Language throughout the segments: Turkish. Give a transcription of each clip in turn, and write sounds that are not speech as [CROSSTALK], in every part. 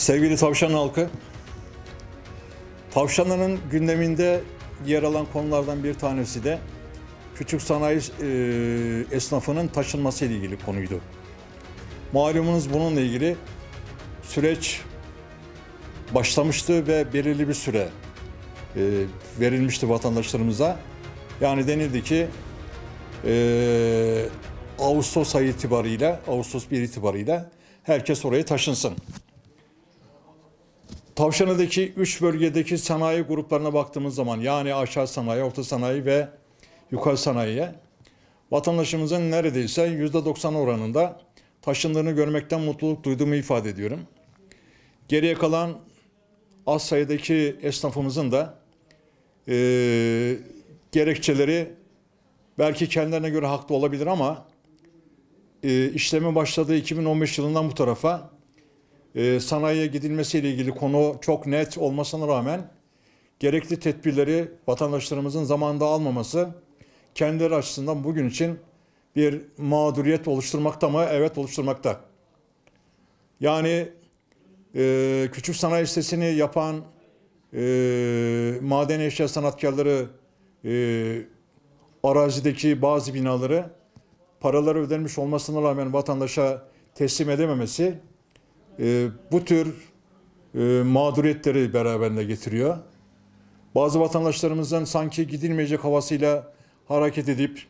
Sevgili tavşan halkı, tavşanların gündeminde yer alan konulardan bir tanesi de küçük sanayi e, esnafının taşınması ile ilgili konuydu. Malumunuz bununla ilgili süreç başlamıştı ve belirli bir süre e, verilmişti vatandaşlarımıza. Yani denildi ki e, Ağustos ayı itibarıyla, Ağustos 1 itibarıyla herkes oraya taşınsın. Tavşanı'daki 3 bölgedeki sanayi gruplarına baktığımız zaman yani aşağı sanayi, orta sanayi ve yukarı sanayiye vatandaşımızın neredeyse %90 oranında taşındığını görmekten mutluluk duyduğumu ifade ediyorum. Geriye kalan az sayıdaki esnafımızın da e, gerekçeleri belki kendilerine göre haklı olabilir ama e, işleme başladığı 2015 yılından bu tarafa ee, sanayiye gidilmesiyle ilgili konu çok net olmasına rağmen gerekli tedbirleri vatandaşlarımızın zamanında almaması kendileri açısından bugün için bir mağduriyet oluşturmakta mı? Evet oluşturmakta. Yani e, küçük sanayi sitesini yapan e, maden eşya sanatkarları e, arazideki bazı binaları paraları ödenmiş olmasına rağmen vatandaşa teslim edememesi ee, bu tür e, mağduriyetleri beraberinde getiriyor. Bazı vatandaşlarımızın sanki gidilmeyecek havasıyla hareket edip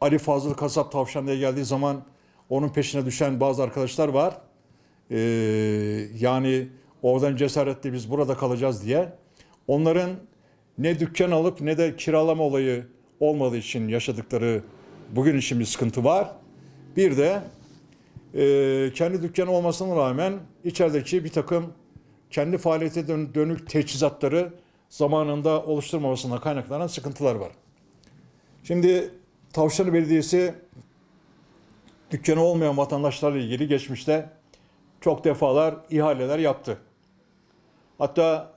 Ali Fazıl Kasap Tavşan diye geldiği zaman onun peşine düşen bazı arkadaşlar var. Ee, yani oradan cesaretle biz burada kalacağız diye. Onların ne dükkan alıp ne de kiralama olayı olmadığı için yaşadıkları bugün için bir sıkıntı var. Bir de e, kendi dükkanı olmasına rağmen içerideki bir takım kendi faaliyete dönük teçhizatları zamanında oluşturmamasına kaynaklanan sıkıntılar var. Şimdi Tavşanlı Belediyesi dükkanı olmayan vatandaşlarla ilgili geçmişte çok defalar ihaleler yaptı. Hatta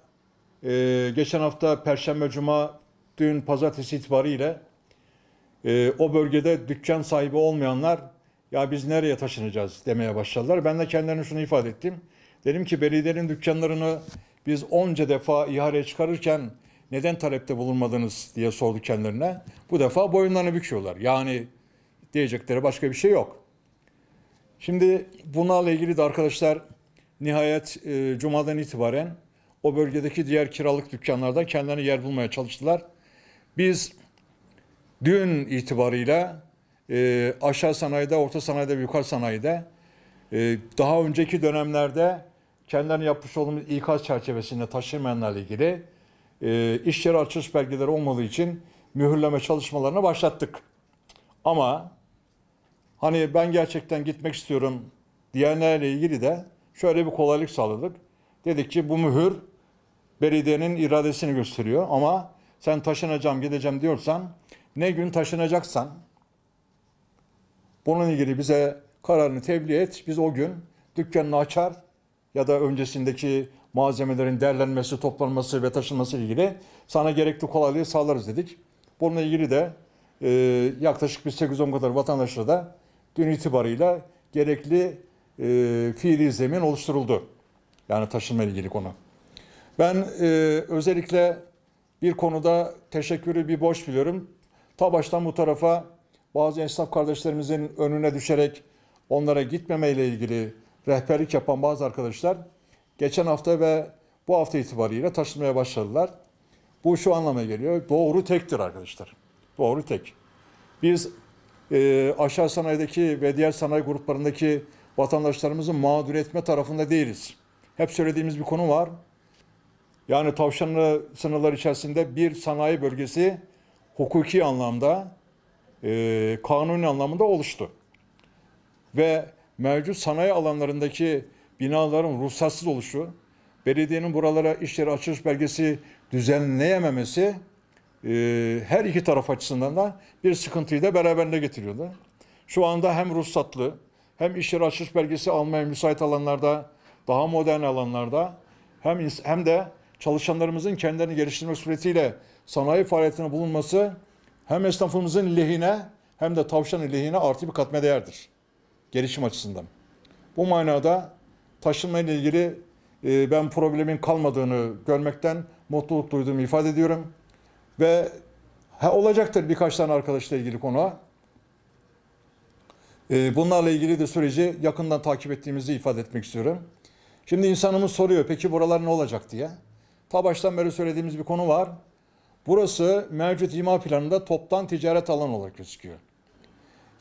e, geçen hafta Perşembe, Cuma, dün Pazartesi itibariyle e, o bölgede dükkan sahibi olmayanlar ya biz nereye taşınacağız demeye başladılar. Ben de kendilerine şunu ifade ettim. Dedim ki belediyenin dükkanlarını biz onca defa ihaleye çıkarırken neden talepte bulunmadınız diye sordu kendilerine. Bu defa boyunlarını büküyorlar. Yani diyecekleri başka bir şey yok. Şimdi bunlarla ilgili de arkadaşlar nihayet e, cumadan itibaren o bölgedeki diğer kiralık dükkanlardan kendilerine yer bulmaya çalıştılar. Biz dün itibarıyla e, aşağı sanayide, orta sanayide yukarı sanayide e, daha önceki dönemlerde kendilerine yapmış olduğumuz ikaz çerçevesinde taşınmayanlarla ilgili e, iş yeri açılış belgeleri olmadığı için mühürleme çalışmalarını başlattık. Ama hani ben gerçekten gitmek istiyorum diyenlerle ilgili de şöyle bir kolaylık sağladık. Dedik ki bu mühür belediyenin iradesini gösteriyor ama sen taşınacağım gideceğim diyorsan ne gün taşınacaksan Bununla ilgili bize kararını tebliğ et. Biz o gün dükkanını açar ya da öncesindeki malzemelerin derlenmesi, toplanması ve taşınması ile ilgili sana gerekli kolaylığı sağlarız dedik. Bununla ilgili de e, yaklaşık bir 8-10 kadar vatandaşla da dün itibarıyla gerekli e, fiili zemin oluşturuldu. Yani taşınma ilgili konu. Ben e, özellikle bir konuda teşekkürü bir boş biliyorum. Ta baştan bu tarafa bazı esnaf kardeşlerimizin önüne düşerek onlara gitmemeyle ilgili rehberlik yapan bazı arkadaşlar geçen hafta ve bu hafta itibariyle taşınmaya başladılar. Bu şu anlama geliyor. Doğru tektir arkadaşlar. Doğru tek. Biz e, aşağı sanayideki ve diğer sanayi gruplarındaki vatandaşlarımızın mağdur etme tarafında değiliz. Hep söylediğimiz bir konu var. Yani tavşanlı sınırlar içerisinde bir sanayi bölgesi hukuki anlamda e, kanuni anlamında oluştu. Ve mevcut sanayi alanlarındaki binaların ruhsatsız oluşu, belediyenin buralara işleri yeri açılış belgesi düzenleyememesi e, her iki taraf açısından da bir sıkıntıyı da beraberinde getiriyordu. Şu anda hem ruhsatlı hem işleri yeri açılış belgesi almaya müsait alanlarda, daha modern alanlarda hem hem de çalışanlarımızın kendilerini geliştirme suretiyle sanayi faaliyetine bulunması hem esnafımızın lehine hem de tavşanın lehine artı bir katma değerdir. Gelişim açısından. Bu manada taşınma ile ilgili e, ben problemin kalmadığını görmekten mutluluk duyduğumu ifade ediyorum. Ve ha, olacaktır birkaç tane arkadaşla ilgili konu. E, bunlarla ilgili de süreci yakından takip ettiğimizi ifade etmek istiyorum. Şimdi insanımız soruyor peki buralar ne olacak diye. Ta baştan beri söylediğimiz bir konu var. Burası mevcut imar planında toptan ticaret alanı olarak gözüküyor.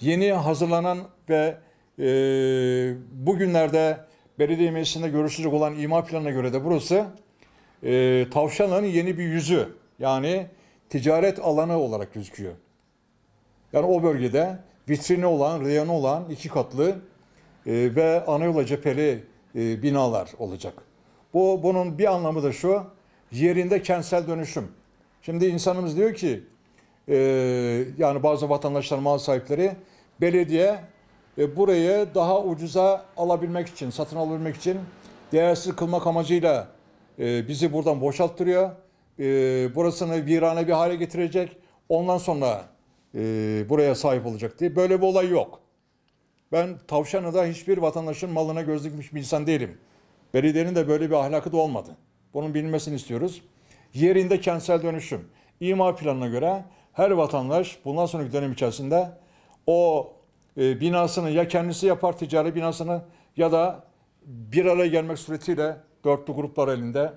Yeni hazırlanan ve e, bugünlerde belediye meclisinde görüşülecek olan imar planına göre de burası e, tavşanın yeni bir yüzü. Yani ticaret alanı olarak gözüküyor. Yani o bölgede vitrini olan, reyonu olan iki katlı e, ve anayola cepheli e, binalar olacak. Bu bunun bir anlamı da şu, yerinde kentsel dönüşüm. Şimdi insanımız diyor ki e, yani bazı vatandaşlar mal sahipleri belediye e, burayı daha ucuza alabilmek için, satın alabilmek için değersiz kılmak amacıyla e, bizi buradan boşalttırıyor. E, burasını virane bir hale getirecek. Ondan sonra e, buraya sahip olacak diye. Böyle bir olay yok. Ben tavşanada hiçbir vatandaşın malına göz dikmiş bir insan değilim. Belediyenin de böyle bir ahlakı da olmadı. Bunun bilinmesini istiyoruz. Yerinde kentsel dönüşüm. İMA planına göre her vatandaş bundan sonraki dönem içerisinde o e, binasını ya kendisi yapar ticari binasını ya da bir araya gelmek suretiyle dörtlü gruplar elinde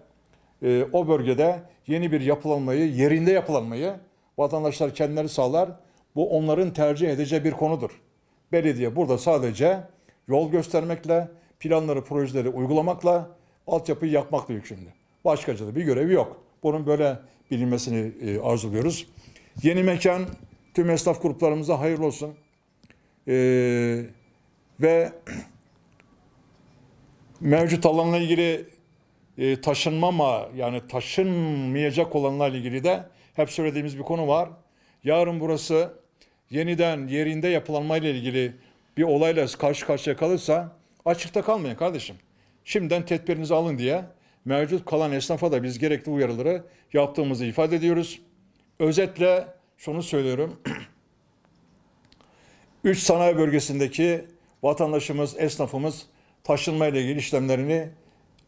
e, o bölgede yeni bir yapılanmayı, yerinde yapılanmayı vatandaşlar kendileri sağlar. Bu onların tercih edeceği bir konudur. Belediye burada sadece yol göstermekle, planları, projeleri uygulamakla, altyapıyı yapmakla yükümlü. Başkaca da bir görevi yok. Bunun böyle bilinmesini e, arzuluyoruz. Yeni mekan tüm esnaf gruplarımıza hayırlı olsun. E, ve [CLEARS THROAT] mevcut alanla ilgili e, mı yani taşınmayacak olanlarla ilgili de hep söylediğimiz bir konu var. Yarın burası yeniden yerinde yapılanmayla ilgili bir olayla karşı karşıya kalırsa açıkta kalmayın kardeşim. Şimdiden tedbirinizi alın diye mevcut kalan esnafa da biz gerekli uyarıları yaptığımızı ifade ediyoruz. Özetle şunu söylüyorum. [CLEARS THROAT] Üç sanayi bölgesindeki vatandaşımız, esnafımız taşınmayla ilgili işlemlerini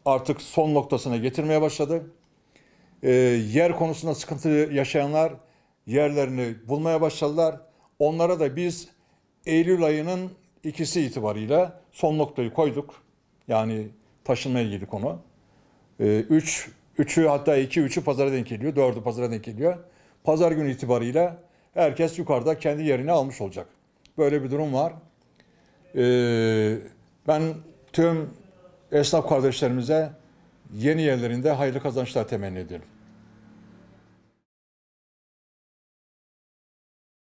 artık son noktasına getirmeye başladı. E, yer konusunda sıkıntı yaşayanlar yerlerini bulmaya başladılar. Onlara da biz Eylül ayının ikisi itibarıyla son noktayı koyduk. Yani taşınmaya ilgili konu. 3 ee, 3'ü hatta 2 3'ü pazara denk geliyor. 4'ü pazara denk geliyor. Pazar günü itibarıyla herkes yukarıda kendi yerini almış olacak. Böyle bir durum var. Ee, ben tüm esnaf kardeşlerimize yeni yerlerinde hayırlı kazançlar temenni ediyorum.